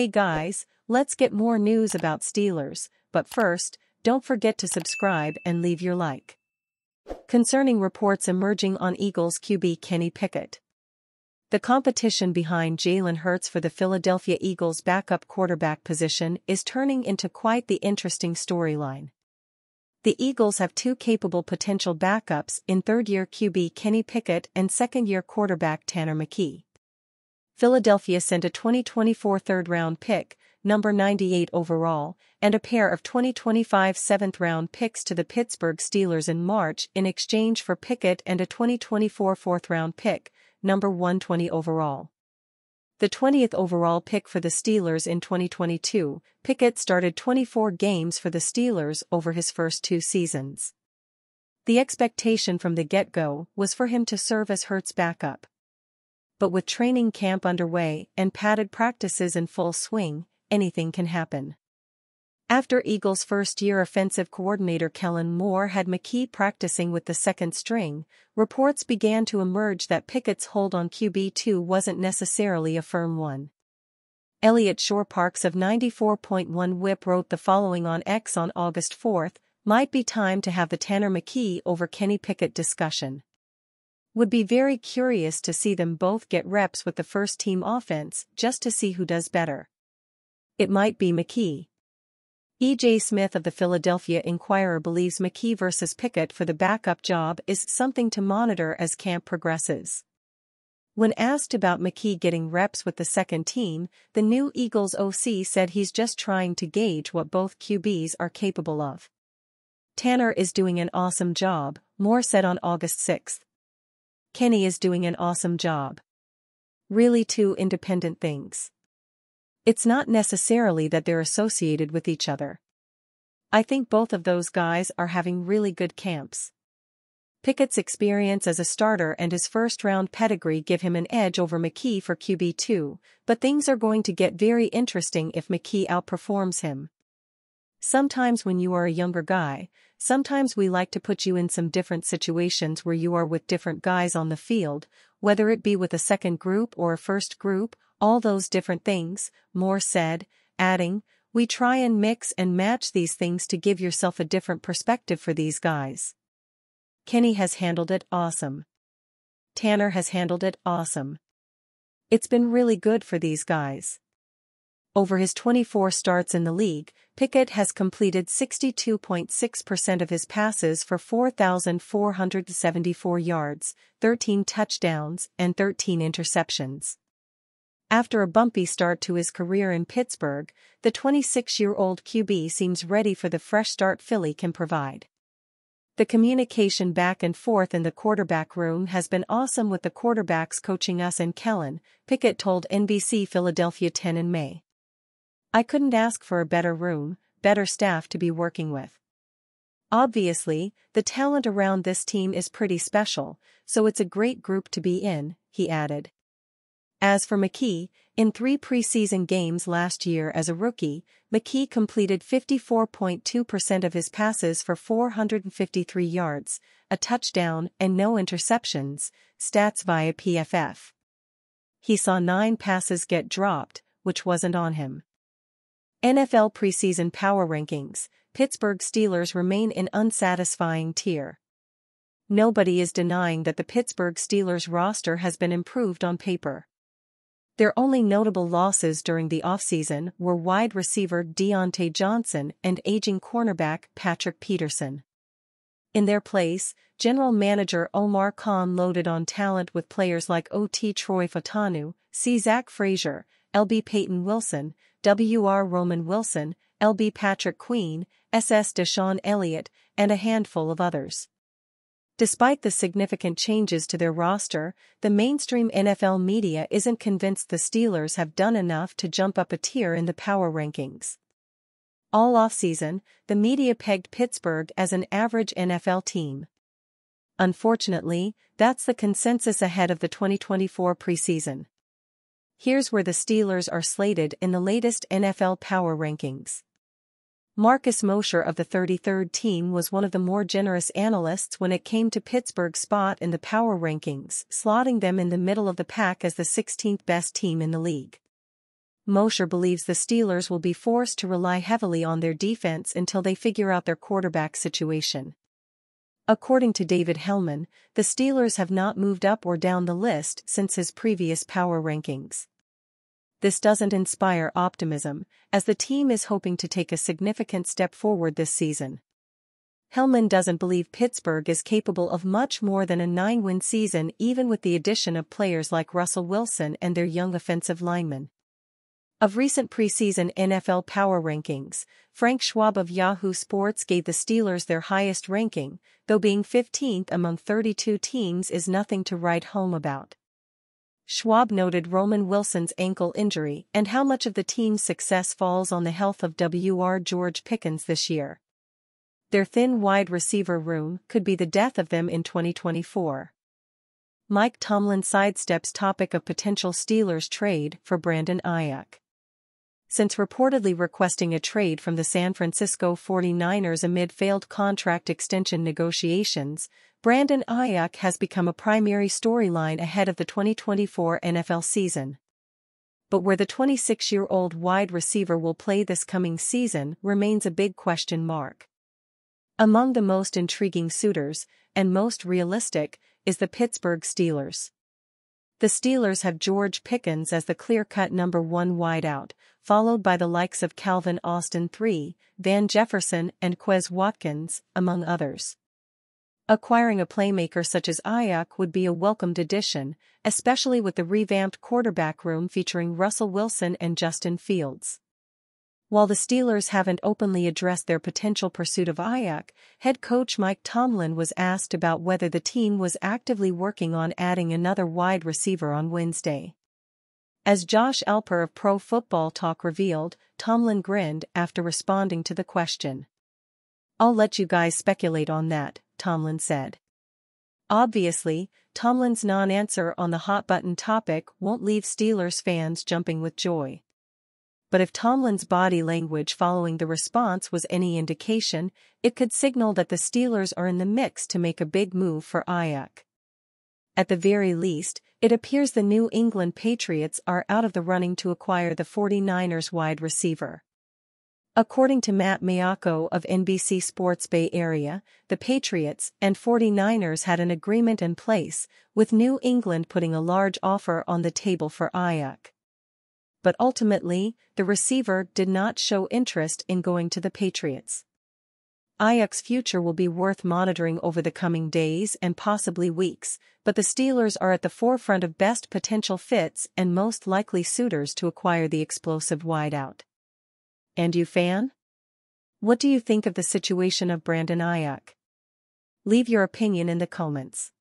Hey guys, let's get more news about Steelers, but first, don't forget to subscribe and leave your like. Concerning reports emerging on Eagles QB Kenny Pickett. The competition behind Jalen Hurts for the Philadelphia Eagles' backup quarterback position is turning into quite the interesting storyline. The Eagles have two capable potential backups in third-year QB Kenny Pickett and second-year quarterback Tanner McKee. Philadelphia sent a 2024 third-round pick, number 98 overall, and a pair of 2025 seventh-round picks to the Pittsburgh Steelers in March in exchange for Pickett and a 2024 fourth-round pick, number 120 overall. The 20th overall pick for the Steelers in 2022, Pickett started 24 games for the Steelers over his first two seasons. The expectation from the get-go was for him to serve as Hertz' backup but with training camp underway and padded practices in full swing, anything can happen. After Eagles' first-year offensive coordinator Kellen Moore had McKee practicing with the second string, reports began to emerge that Pickett's hold on QB2 wasn't necessarily a firm one. Elliot Shore Parks of 94.1 Whip wrote the following on X on August 4, might be time to have the Tanner McKee over Kenny Pickett discussion. Would be very curious to see them both get reps with the first team offense just to see who does better. It might be McKee. E.J. Smith of the Philadelphia Inquirer believes McKee versus Pickett for the backup job is something to monitor as camp progresses. When asked about McKee getting reps with the second team, the new Eagles OC said he's just trying to gauge what both QBs are capable of. Tanner is doing an awesome job, Moore said on August 6. Kenny is doing an awesome job. Really two independent things. It's not necessarily that they're associated with each other. I think both of those guys are having really good camps. Pickett's experience as a starter and his first-round pedigree give him an edge over McKee for QB2, but things are going to get very interesting if McKee outperforms him. Sometimes when you are a younger guy, sometimes we like to put you in some different situations where you are with different guys on the field, whether it be with a second group or a first group, all those different things, Moore said, adding, we try and mix and match these things to give yourself a different perspective for these guys. Kenny has handled it awesome. Tanner has handled it awesome. It's been really good for these guys. Over his 24 starts in the league, Pickett has completed 62.6% of his passes for 4,474 yards, 13 touchdowns, and 13 interceptions. After a bumpy start to his career in Pittsburgh, the 26-year-old QB seems ready for the fresh start Philly can provide. The communication back and forth in the quarterback room has been awesome with the quarterbacks coaching us and Kellen, Pickett told NBC Philadelphia 10 in May. I couldn't ask for a better room, better staff to be working with. Obviously, the talent around this team is pretty special, so it's a great group to be in, he added. As for McKee, in three preseason games last year as a rookie, McKee completed 54.2% of his passes for 453 yards, a touchdown and no interceptions, stats via PFF. He saw nine passes get dropped, which wasn't on him. NFL preseason power rankings, Pittsburgh Steelers remain in unsatisfying tier. Nobody is denying that the Pittsburgh Steelers roster has been improved on paper. Their only notable losses during the offseason were wide receiver Deontay Johnson and aging cornerback Patrick Peterson. In their place, general manager Omar Khan loaded on talent with players like OT Troy Fatanu, C. Zach Frazier, LB Peyton Wilson, W. R. Roman Wilson, L. B. Patrick Queen, S. S. Deshaun Elliott, and a handful of others. Despite the significant changes to their roster, the mainstream NFL media isn't convinced the Steelers have done enough to jump up a tier in the power rankings. All offseason, the media pegged Pittsburgh as an average NFL team. Unfortunately, that's the consensus ahead of the 2024 preseason. Here's where the Steelers are slated in the latest NFL power rankings. Marcus Mosher of the 33rd team was one of the more generous analysts when it came to Pittsburgh's spot in the power rankings, slotting them in the middle of the pack as the 16th best team in the league. Mosher believes the Steelers will be forced to rely heavily on their defense until they figure out their quarterback situation. According to David Hellman, the Steelers have not moved up or down the list since his previous power rankings this doesn't inspire optimism, as the team is hoping to take a significant step forward this season. Hellman doesn't believe Pittsburgh is capable of much more than a nine-win season even with the addition of players like Russell Wilson and their young offensive linemen. Of recent preseason NFL power rankings, Frank Schwab of Yahoo Sports gave the Steelers their highest ranking, though being 15th among 32 teams is nothing to write home about. Schwab noted Roman Wilson's ankle injury and how much of the team's success falls on the health of WR George Pickens this year. Their thin wide receiver room could be the death of them in 2024. Mike Tomlin sidesteps topic of potential Steelers trade for Brandon Ayuk. Since reportedly requesting a trade from the San Francisco 49ers amid failed contract extension negotiations, Brandon Ayuk has become a primary storyline ahead of the 2024 NFL season. But where the 26-year-old wide receiver will play this coming season remains a big question mark. Among the most intriguing suitors, and most realistic, is the Pittsburgh Steelers. The Steelers have George Pickens as the clear-cut number one wideout, followed by the likes of Calvin Austin III, Van Jefferson and Quez Watkins, among others acquiring a playmaker such as Ayuk would be a welcomed addition, especially with the revamped quarterback room featuring Russell Wilson and Justin Fields. While the Steelers haven't openly addressed their potential pursuit of Ayuk, head coach Mike Tomlin was asked about whether the team was actively working on adding another wide receiver on Wednesday. As Josh Alper of Pro Football Talk revealed, Tomlin grinned after responding to the question. I'll let you guys speculate on that, Tomlin said. Obviously, Tomlin's non-answer on the hot-button topic won't leave Steelers fans jumping with joy. But if Tomlin's body language following the response was any indication, it could signal that the Steelers are in the mix to make a big move for Ayuk. At the very least, it appears the New England Patriots are out of the running to acquire the 49ers wide receiver. According to Matt Miyako of NBC Sports Bay Area, the Patriots and 49ers had an agreement in place, with New England putting a large offer on the table for Ayuk. But ultimately, the receiver did not show interest in going to the Patriots. Ayuk's future will be worth monitoring over the coming days and possibly weeks, but the Steelers are at the forefront of best potential fits and most likely suitors to acquire the explosive wideout. And you fan? What do you think of the situation of Brandon Ayuk? Leave your opinion in the comments.